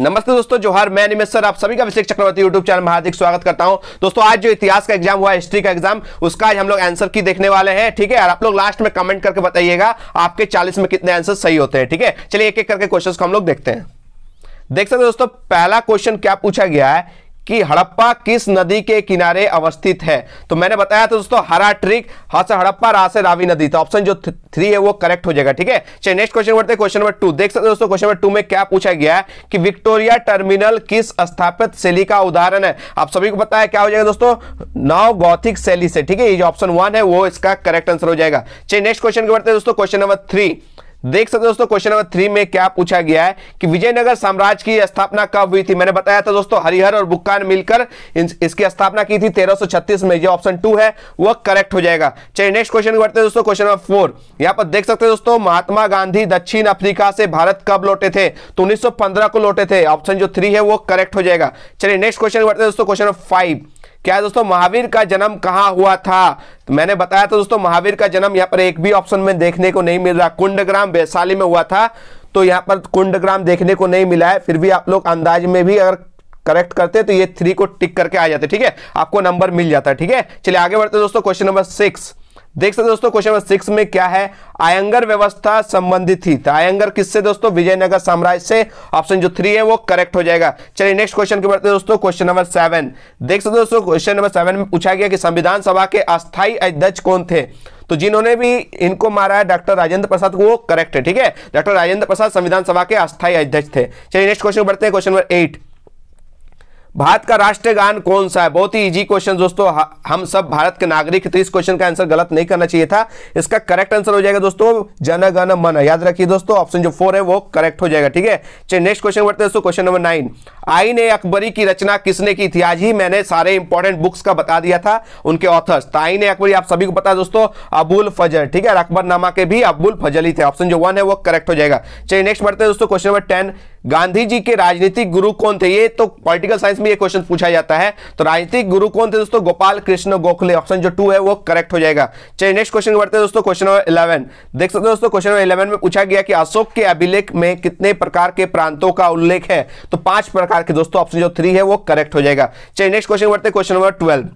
नमस्ते दोस्तों जोहार मैं निमेश सर आप सभी का विशेष चक्रवर्ती यूट्यूब चैनल में हार्दिक स्वागत करता हूं दोस्तों आज जो इतिहास का एग्जाम हुआ हिस्ट्री का एग्जाम उसका आज हम लोग आंसर की देखने वाले हैं ठीक है और आप लोग लास्ट में कमेंट करके बताइएगा आपके 40 में कितने आंसर सही होते हैं ठीक है चलिए एक एक करके क्वेश्चन को हम लोग देखते हैं देख सकते दोस्तों पहला क्वेश्चन क्या पूछा गया है कि हड़प्पा किस नदी के किनारे अवस्थित है तो मैंने बताया था दोस्तों हरा ट्रिक हस हाँ हड़प्पा रा से रावी नदी तो ऑप्शन जो थ्री है वो करेक्ट हो जाएगा ठीक है चलिए नेक्स्ट क्वेश्चन बढ़ते हैं क्वेश्चन नंबर टू देख सकते दोस्तों क्वेश्चन नंबर टू में क्या पूछा गया है कि विक्टोरिया टर्मिनल किस स्थापित शैली का उदाहरण है आप सभी को पता है क्या हो जाएगा दोस्तों नाव गौथिक शैली से ठीक है ये जो ऑप्शन वन है वो इसका करेक्ट आंसर हो जाएगा चलिए नेक्स्ट क्वेश्चन बढ़ते हैं दोस्तों क्वेश्चन नंबर थ्री देख सकते दोस्तों क्वेश्चन नंबर थ्री में क्या पूछा गया है कि विजयनगर साम्राज्य की स्थापना कब हुई थी मैंने बताया था दोस्तों हरिहर और बुक्का मिलकर इसकी स्थापना की थी 1336 में जो ऑप्शन टू है वह करेक्ट हो जाएगा चलिए नेक्स्ट क्वेश्चन बढ़ते हैं दोस्तों क्वेश्चन नंबर फोर यहाँ पर देख सकते हैं दोस्तों महात्मा गांधी दक्षिण अफ्रीका से भारत कब लौटे थे तो उन्नीस को लौटे थे ऑप्शन जो थ्री है वो करेक्ट हो जाएगा चलिए नेक्स्ट क्वेश्चन बढ़ते हैं दोस्तों क्वेश्चन नंबर फाइव क्या दोस्तों महावीर का जन्म कहाँ हुआ था तो मैंने बताया था दोस्तों महावीर का जन्म यहाँ पर एक भी ऑप्शन में देखने को नहीं मिल रहा कुंडग्राम वैशाली में हुआ था तो यहाँ पर कुंडग्राम देखने को नहीं मिला है फिर भी आप लोग अंदाज में भी अगर करेक्ट करते तो ये थ्री को टिक करके आ जाते ठीक है आपको नंबर मिल जाता है ठीक है चलिए आगे बढ़ते दोस्तों क्वेश्चन नंबर सिक्स देख सकते दोस्तों क्वेश्चन नंबर सिक्स में क्या है आयंगर व्यवस्था संबंधित थी तो आयंगर किससे दोस्तों विजयनगर साम्राज्य से ऑप्शन जो थ्री है वो करेक्ट हो जाएगा चलिए नेक्स्ट क्वेश्चन की बढ़ते दोस्तों क्वेश्चन नंबर सेवन देख सकते दोस्तों क्वेश्चन नंबर सेवन में पूछा गया कि संविधान सभा के अस्थायी अध्यक्ष कौन थे तो जिन्होंने भी इनको मारा है डॉक्टर राजेंद्र प्रसाद वो करेक्ट है ठीक है डॉक्टर राजेंद्र प्रसाद संविधान सभा के अस्थायी अध्यक्ष थे चलिए नेक्स्ट क्वेश्चन बढ़ते हैं क्वेश्चन नंबर एट भारत का राष्ट्रगान कौन सा है बहुत ही इजी क्वेश्चन दोस्तों हम सब भारत के नागरिक थे तो इस क्वेश्चन का आंसर गलत नहीं करना चाहिए था इसका करेक्ट आंसर हो जाएगा दोस्तों जन गण मन याद रखिए दोस्तों ऑप्शन जो फोर है वो करेक्ट हो जाएगा ठीक है चलिए नेक्स्ट क्वेश्चन बढ़ते हैं दोस्तों क्वेश्चन नंबर नाइन आइन अकबरी की रचना किसने की थी आज ही मैंने सारे इंपॉर्टेंट बुक्स का बता दिया था उनके ऑथर्स तो आइन अकबरी आप सभी को पता है दोस्तों अबुल फजल ठीक है अकबर नामा के भी अबुल फजल ही थे ऑप्शन जो वन है वो करेक्ट हो जाएगा चलिए नेक्स्ट बढ़ते हैं दोस्तों question number ten Gandhi ji के राजनीतिक गुरु कौन थे ये तो पॉलिटिकल साइंस में ये क्वेश्चन पूछा जाता है तो राजनीतिक गुरु कौन थे दोस्तों गोपाल कृष्ण गोखले ऑप्शन जो टू है वो करेक्ट हो जाएगा चलिए नेक्स्ट क्वेश्चन बढ़ते हैं दोस्तों क्वेश्चन नंबर इलेवन देख सकते हो दोस्तों क्वेश्चन नंबर इलेवन में पूछा गया कि अशोक के अभिलेख में कितने प्रकार के प्रांतों का उल्लेख है तो पांच प्रकार प्रकार के दोस्तों ऑप्शन जो थ्री है वो करेक्ट हो जाएगा चलिए नेक्स्ट क्वेश्चन बढ़ते क्वेश्चन नंबर ट्वेल्व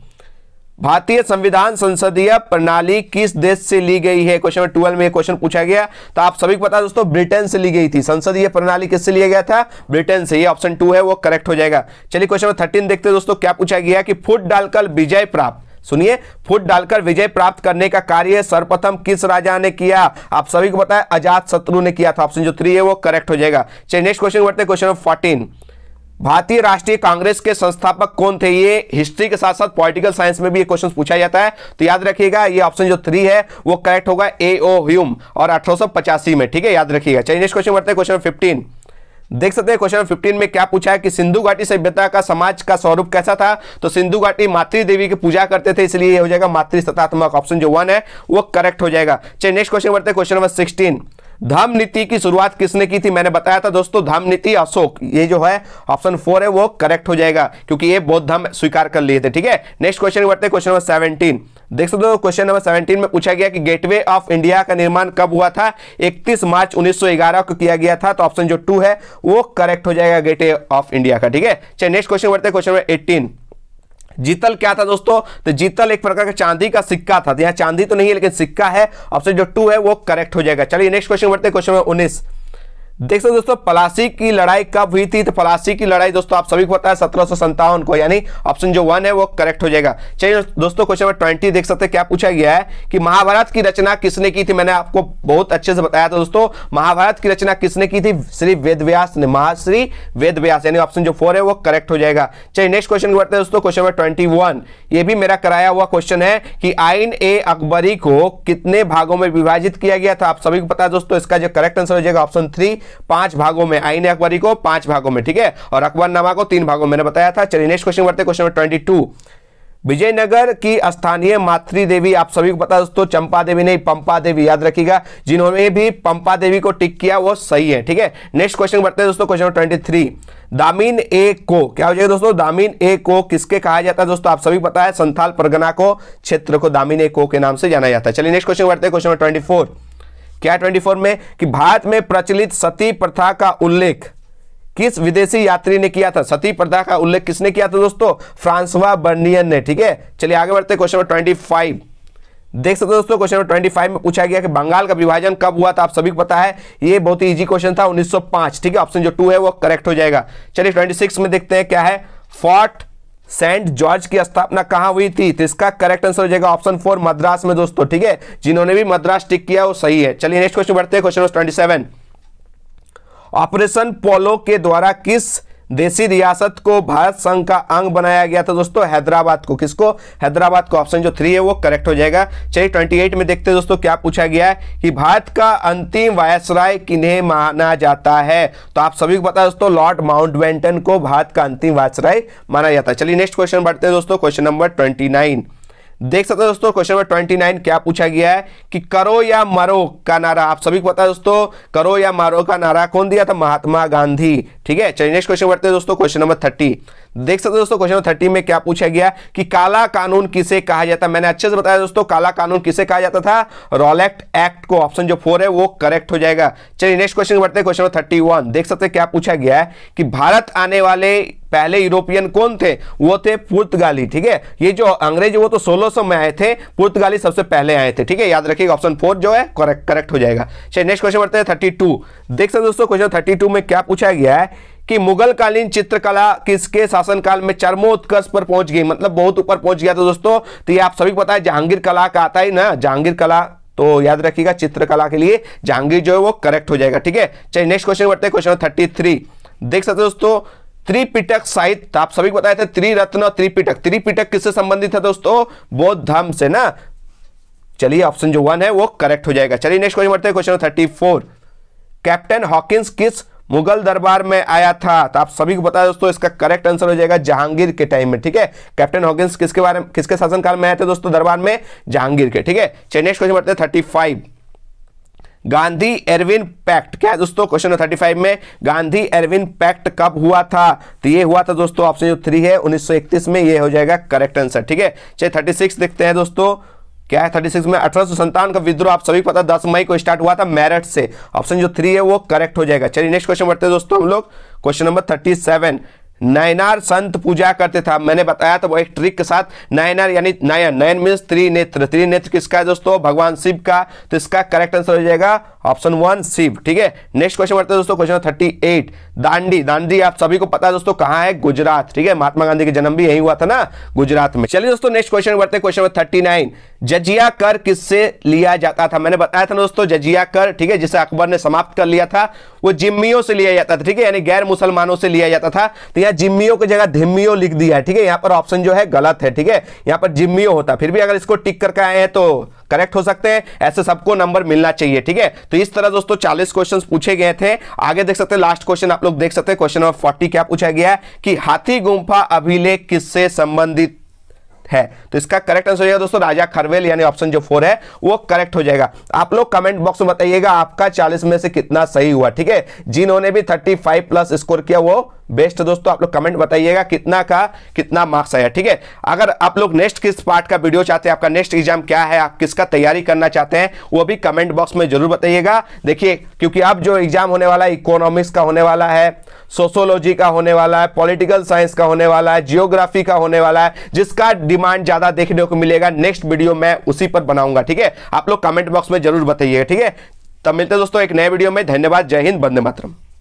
भारतीय संविधान संसदीय प्रणाली किस देश से ली गई है क्वेश्चन ट्वेल्व में क्वेश्चन पूछा गया तो आप सभी को पता दोस्तों ब्रिटेन से ली गई थी संसदीय प्रणाली किससे लिया गया था ब्रिटेन से ये ऑप्शन टू है वो करेक्ट हो जाएगा चलिए क्वेश्चन नंबर थर्टीन देखते हैं दोस्तों क्या पूछा गया कि फुट डालकर विजय प्राप्त सुनिए फुट डालकर विजय प्राप्त करने का कार्य सर्वप्रथम किस राजा ने किया आप सभी को पता है अजात शत्रु ने किया था ऑप्शन जो थ्री है वो करेक्ट हो जाएगा चलिए नेक्स्ट क्वेश्चन बढ़ते क्वेश्चन नंबर फोर्टीन भारतीय राष्ट्रीय कांग्रेस के संस्थापक कौन थे ये हिस्ट्री के साथ साथ पॉलिटिकल साइंस में भी ये क्वेश्चन पूछा जाता है तो याद रखिएगा ये ऑप्शन जो थ्री है वो करेक्ट होगा ए ओ ह्यूम और अठारह में ठीक है याद रखिएगा चलिए नेक्स्ट क्वेश्चन बढ़ते क्वेश्चन फिफ्टीन देख सकते हैं क्वेश्चन 15 में क्या पूछा है कि सिंधु घाटी सभ्यता का समाज का स्वरूप कैसा था तो सिंधु घाटी मातृ देवी की पूजा करते थे इसलिए ये हो जाएगा मातृ सतात्मक ऑप्शन जो वन है वो करेक्ट हो जाएगा चलिए नेक्स्ट क्वेश्चन बढ़ते हैं क्वेश्चन नंबर सिक्सटीन धाम नीति की शुरुआत किसने की थी मैंने बताया था दोस्तों धाम नीति अशोक ये जो है ऑप्शन फोर है वो करेक्ट हो जाएगा क्योंकि ये बौद्ध धम स्वीकार कर लिए थे ठीक है नेक्स्ट क्वेश्चन बढ़ते क्वेश्चन नंबर सेवनटीन देख सकते हो क्वेश्चन नंबर सेवनटीन में पूछा गया कि गेटवे ऑफ इंडिया का निर्माण कब हुआ था 31 मार्च 1911 को किया गया था तो ऑप्शन जो टू है वो करेक्ट हो जाएगा गेटवे ऑफ इंडिया का ठीक है चलिए नेक्स्ट क्वेश्चन बढ़ते हैं क्वेश्चन नंबर एट्टीन जीतल क्या था दोस्तों तो जीतल एक प्रकार का चांदी का सिक्का था तो यहाँ चांदी तो नहीं है लेकिन सिक्का है ऑप्शन जो टू है वो करेक्ट हो जाएगा चलिए नेक्स्ट क्वेश्चन बढ़ते हैं क्वेश्चन नंबर उन्नीस देख सकते दोस्तों पलासी की लड़ाई कब हुई थी तो पलासी की लड़ाई दोस्तों आप सभी को पता है सत्रह को यानी ऑप्शन जो वन है वो करेक्ट हो जाएगा चलिए दोस्तों क्वेश्चन नंबर ट्वेंटी देख सकते हैं क्या पूछा गया है कि महाभारत की रचना किसने की थी मैंने आपको बहुत अच्छे से बताया था दोस्तों महाभारत की रचना किसने की थी श्री व्यास ने महाश्री व्यास यानी ऑप्शन जो फोर है वो करेक्ट हो जाएगा चलिए नेक्स्ट क्वेश्चन बढ़ते हैं दोस्तों क्वेश्चन नंबर ट्वेंटी ये भी मेरा कराया हुआ क्वेश्चन है कि आइन ए अकबरी को कितने भागों में विभाजित किया गया था आप सभी को पता है दोस्तों इसका जो करेक्ट आंसर हो जाएगा ऑप्शन थ्री पांच भागों में आईने अकबरी को पांच भागों में ठीक है और अकबरनामा को तीन भागों में मैंने बताया था चलिए नेक्स्ट क्वेश्चन बढ़ते क्वेश्चन ट्वेंटी टू विजयनगर की स्थानीय मातृ देवी आप सभी को पता है दोस्तों चंपा देवी नहीं पंपा देवी याद रखिएगा जिन्होंने भी पंपा देवी को टिक किया वो सही है ठीक है नेक्स्ट क्वेश्चन बढ़ते हैं दोस्तों क्वेश्चन ट्वेंटी थ्री दामिन ए को क्या हो जाएगा दोस्तों दामिन ए को किसके कहा जाता है दोस्तों आप सभी पता है संथाल परगना को क्षेत्र को दामिन ए को के नाम से जाना जाता है चलिए नेक्स्ट क्वेश्चन बढ़ते हैं क्वेश्चन नंबर ट्वेंटी क्या 24 में कि भारत में प्रचलित सती प्रथा का उल्लेख किस विदेशी यात्री ने किया था सती प्रथा का उल्लेख किसने किया था दोस्तों फ्रांसवा बर्नियन ने ठीक है चलिए आगे बढ़ते क्वेश्चन नंबर ट्वेंटी देख सकते हो दोस्तों क्वेश्चन नंबर 25 में पूछा गया कि बंगाल का विभाजन कब हुआ था आप सभी को पता है ये बहुत ही इजी क्वेश्चन था 1905 ठीक है ऑप्शन जो टू है वो करेक्ट हो जाएगा चलिए 26 में देखते हैं क्या है फोर्ट सेंट जॉर्ज की स्थापना कहां हुई थी तो इसका करेक्ट आंसर हो जाएगा ऑप्शन फोर मद्रास में दोस्तों ठीक है जिन्होंने भी मद्रास टिक किया वो सही है चलिए नेक्स्ट क्वेश्चन बढ़ते हैं question twenty seven operation polo के द्वारा किस देसी रियासत को भारत संघ का अंग बनाया गया था दोस्तों हैदराबाद को किसको हैदराबाद को ऑप्शन जो थ्री है वो करेक्ट हो जाएगा चलिए ट्वेंटी एट में देखते हैं दोस्तों क्या पूछा गया है कि भारत का अंतिम वायसराय किन्हें माना जाता है तो आप सभी को पता है दोस्तों लॉर्ड माउंट को भारत का अंतिम वायसराय माना जाता है चलिए नेक्स्ट क्वेश्चन बढ़ते हैं दोस्तों क्वेश्चन नंबर ट्वेंटी नाइन देख सकते हो दोस्तों क्वेश्चन नंबर ट्वेंटी नाइन क्या पूछा गया है कि करो या मरो का नारा आप सभी को पता है दोस्तों करो या मारो का नारा कौन दिया था महात्मा गांधी ठीक है चलिए नेक्स्ट क्वेश्चन बढ़ते हैं दोस्तों क्वेश्चन नंबर थर्टी देख सकते हो दोस्तों क्वेश्चन नंबर थर्टी में क्या पूछा गया कि काला कानून किसे कहा जाता मैंने अच्छे से बताया दोस्तों काला कानून किसे कहा जाता था रॉलेक्ट एक्ट को ऑप्शन जो फोर है वो करेक्ट हो जाएगा चलिए नेक्स्ट क्वेश्चन बढ़ते हैं क्वेश्चन नंबर थर्टी देख सकते क्या पूछा गया है कि भारत आने वाले पहले यूरोपियन कौन थे वो थे पुर्तगाली ठीक है ये जो अंग्रेज वो तो 1600 में आए थे पुर्तगाली सबसे पहले आए थे ठीक है याद रखिएगा ऑप्शन फोर जो है करेक्ट करेक्ट हो जाएगा चलिए नेक्स्ट क्वेश्चन बढ़ते हैं थर्टी देख सकते दोस्तों क्वेश्चन थर्टी में क्या पूछा गया है कि मुगल कालीन चित्रकला किसके शासनकाल में चरमोत्कर्ष पर पहुंच गई मतलब बहुत ऊपर पहुंच गया था दोस्तों तो ये आप सभी पता है जहांगीर कला का आता ही ना जहांगीर कला तो याद रखिएगा चित्रकला के लिए जहांगीर जो है वो करेक्ट हो जाएगा ठीक है चलिए नेक्स्ट क्वेश्चन बढ़ते हैं क्वेश्चन थर्टी थ्री देख सकते दोस्तों त्रिपिटक साहित्य तो आप सभी को बताया था त्रिरत्न और त्रिपिटक त्रिपिटक किससे संबंधित है दोस्तों बौद्ध धर्म से ना चलिए ऑप्शन जो वन है वो करेक्ट हो जाएगा चलिए नेक्स्ट क्वेश्चन बढ़ते हैं question thirty four captain Hawkins किस मुगल दरबार में आया था तो आप सभी को बताया दोस्तों इसका करेक्ट आंसर हो जाएगा जहांगीर के टाइम में ठीक है कैप्टन हॉकिंस किसके बारे में किसके शासनकाल में आए थे दोस्तों दरबार में जहांगीर के ठीक है चलिए नेक्स्ट क्वेश्चन बढ़ते हैं thirty five Gandhi Irwin pact क्या है दोस्तों क्वेश्चन नंबर थर्टी फाइव में गांधी एरविन पैक्ट कब हुआ था तो ये हुआ था दोस्तों ऑप्शन जो थ्री है 1931 में ये हो जाएगा करेक्ट आंसर ठीक है चलिए थर्टी सिक्स देखते हैं दोस्तों क्या है थर्टी सिक्स में अठारह संतान का विद्रोह आप सभी पता दस मई को स्टार्ट हुआ था मेरठ से ऑप्शन जो थ्री है वो करेक्ट हो जाएगा चलिए नेक्स्ट क्वेश्चन बढ़ते हैं दोस्तों हम लोग question number thirty seven Nayanar संत पूजा करते था मैंने बताया था वो एक ट्रिक के साथ नयनार यानी नयन नयन मीन त्रिनेत्र त्रिनेत्र किसका है दोस्तों भगवान शिव का तो इसका करेक्ट आंसर हो जाएगा ऑप्शन वन शिव ठीक है नेक्स्ट क्वेश्चन बढ़ते हैं दोस्तों question thirty eight Dandi Dandi आप सभी को पता है दोस्तों कहाँ है गुजरात ठीक है महात्मा गांधी का जन्म भी यही हुआ था ना गुजरात में चलिए दोस्तों नेक्स्ट क्वेश्चन बढ़ते हैं क्वेश्चन थर्टी नाइन जजिया कर किससे लिया जाता था मैंने बताया था दोस्तों जजिया कर ठीक है जिसे अकबर ने समाप्त कर लिया था वो जिम्मियों से लिया जाता था ठीक है यानी गैर मुसलमानों से लिया जाता था तो यह या जिम्मियो की जगह धिम्मियो लिख दिया है ठीक है यहां पर ऑप्शन जो है गलत है ठीक है यहां पर जिम्मियो होता फिर भी अगर इसको टिक करके आए हैं तो करेक्ट हो सकते हैं ऐसे सबको नंबर मिलना चाहिए ठीक है तो इस तरह दोस्तों 40 क्वेश्चन पूछे गए थे आगे देख सकते हैं लास्ट क्वेश्चन आप लोग देख सकते हैं क्वेश्चन नंबर 40 क्या पूछा गया है कि हाथी गुंफा अभिलेख किससे संबंधित है तो इसका करेक्ट आंसर हो जाएगा दोस्तों राजा खरवेल यानी ऑप्शन जो फोर है वो करेक्ट हो जाएगा आप लोग कमेंट बॉक्स में बताइएगा आपका 40 में से कितना सही हुआ ठीक है जिन्होंने भी 35 प्लस स्कोर किया वो बेस्ट दोस्तों आप लोग कमेंट बताइएगा कितना का कितना मार्क्स आया ठीक है अगर आप लोग नेक्स्ट किस पार्ट का वीडियो चाहते हैं आपका नेक्स्ट एग्जाम क्या है आप किसका तैयारी करना चाहते हैं वो भी कमेंट बॉक्स में जरूर बताइएगा देखिए क्योंकि अब जो एग्जाम होने वाला है इकोनॉमिक्स का होने वाला है सोशोलॉजी का होने वाला है पॉलिटिकल साइंस का होने वाला है जियोग्राफी का होने वाला है जिसका डिमांड ज्यादा देखने को मिलेगा नेक्स्ट वीडियो मैं उसी पर बनाऊंगा ठीक है आप लोग कमेंट बॉक्स में जरूर बताइएगा ठीक है तब मिलते हैं दोस्तों एक नए वीडियो में धन्यवाद जय हिंद बंदे मातरम